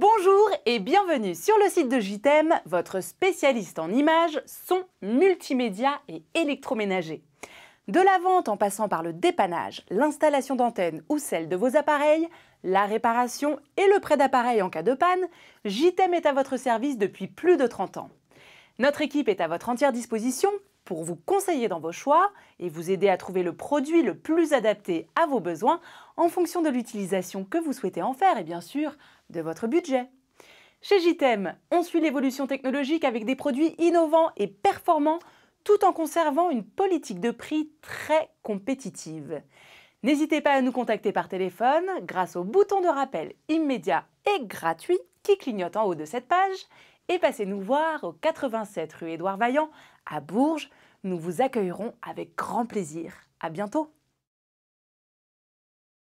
Bonjour et bienvenue sur le site de JTEM, votre spécialiste en images, son multimédia et électroménager. De la vente en passant par le dépannage, l'installation d'antennes ou celle de vos appareils, la réparation et le prêt d'appareils en cas de panne, JTEM est à votre service depuis plus de 30 ans. Notre équipe est à votre entière disposition pour vous conseiller dans vos choix et vous aider à trouver le produit le plus adapté à vos besoins en fonction de l'utilisation que vous souhaitez en faire et bien sûr de votre budget. Chez JTM, on suit l'évolution technologique avec des produits innovants et performants tout en conservant une politique de prix très compétitive. N'hésitez pas à nous contacter par téléphone grâce au bouton de rappel immédiat et gratuit qui clignote en haut de cette page et passez nous voir au 87 rue Édouard Vaillant à Bourges. Nous vous accueillerons avec grand plaisir. À bientôt!